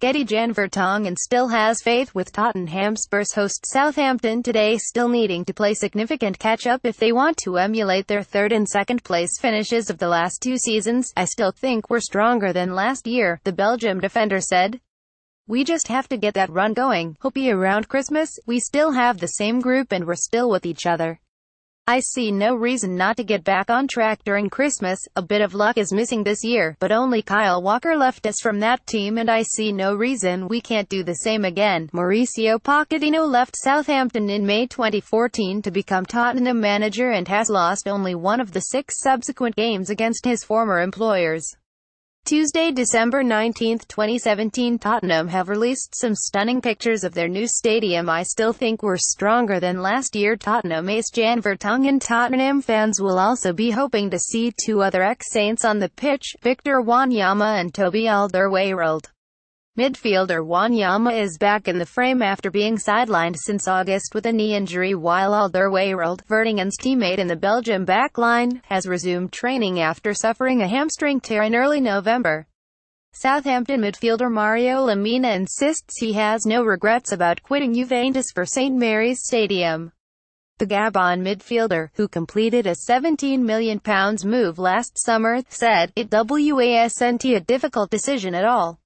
Getty Janvertong and still has faith with Tottenham Spurs host Southampton today still needing to play significant catch-up if they want to emulate their third and second place finishes of the last two seasons. I still think we're stronger than last year, the Belgium defender said. We just have to get that run going. Hope around Christmas, we still have the same group and we're still with each other. I see no reason not to get back on track during Christmas, a bit of luck is missing this year, but only Kyle Walker left us from that team and I see no reason we can't do the same again. Mauricio Pochettino left Southampton in May 2014 to become Tottenham manager and has lost only one of the six subsequent games against his former employers. Tuesday, December 19, 2017 Tottenham have released some stunning pictures of their new stadium I still think we're stronger than last year Tottenham ace Jan Vertonghen Tottenham fans will also be hoping to see two other ex-Saints on the pitch, Victor Wanyama and Toby Alderweireld. Midfielder Wanyama is back in the frame after being sidelined since August with a knee injury while Alderweireld, Vertingen's teammate in the Belgium backline, has resumed training after suffering a hamstring tear in early November. Southampton midfielder Mario Lamina insists he has no regrets about quitting Juventus for St Mary's Stadium. The Gabon midfielder, who completed a £17 million move last summer, said, It wasn't a difficult decision at all.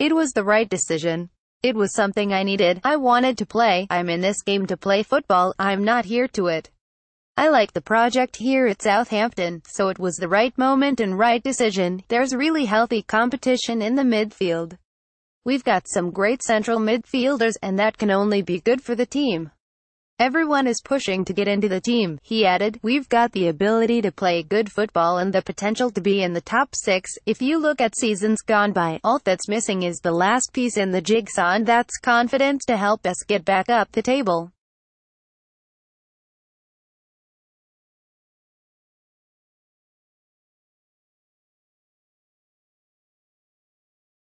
It was the right decision. It was something I needed. I wanted to play. I'm in this game to play football. I'm not here to it. I like the project here at Southampton, so it was the right moment and right decision. There's really healthy competition in the midfield. We've got some great central midfielders and that can only be good for the team. Everyone is pushing to get into the team, he added. We've got the ability to play good football and the potential to be in the top six. If you look at seasons gone by, all that's missing is the last piece in the jigsaw and that's confidence to help us get back up the table.